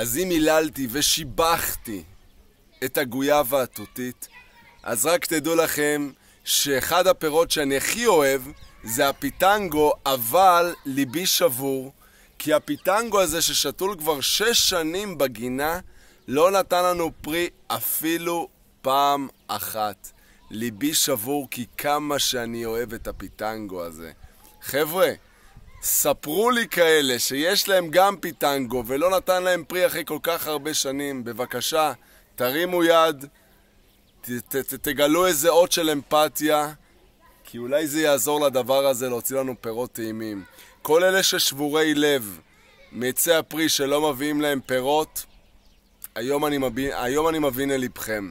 אז אם היללתי ושיבחתי את הגויאבה התותית, אז רק תדעו לכם שאחד הפירות שאני הכי אוהב זה הפיטנגו, אבל ליבי שבור, כי הפיטנגו הזה ששתול כבר שש שנים בגינה, לא נתן לנו פרי אפילו פעם אחת. ליבי שבור כי כמה שאני אוהב את הפיטנגו הזה. חבר'ה, ספרו לי כאלה שיש להם גם פיטנגו ולא נתן להם פרי אחרי כל כך הרבה שנים, בבקשה, תרימו יד, ת, ת, ת, תגלו איזה אות של אמפתיה, כי אולי זה יעזור לדבר הזה להוציא לנו פירות טעימים. כל אלה ששבורי לב מעצי הפרי שלא מביאים להם פירות, היום אני מבין, היום אני מבין אל ליבכם.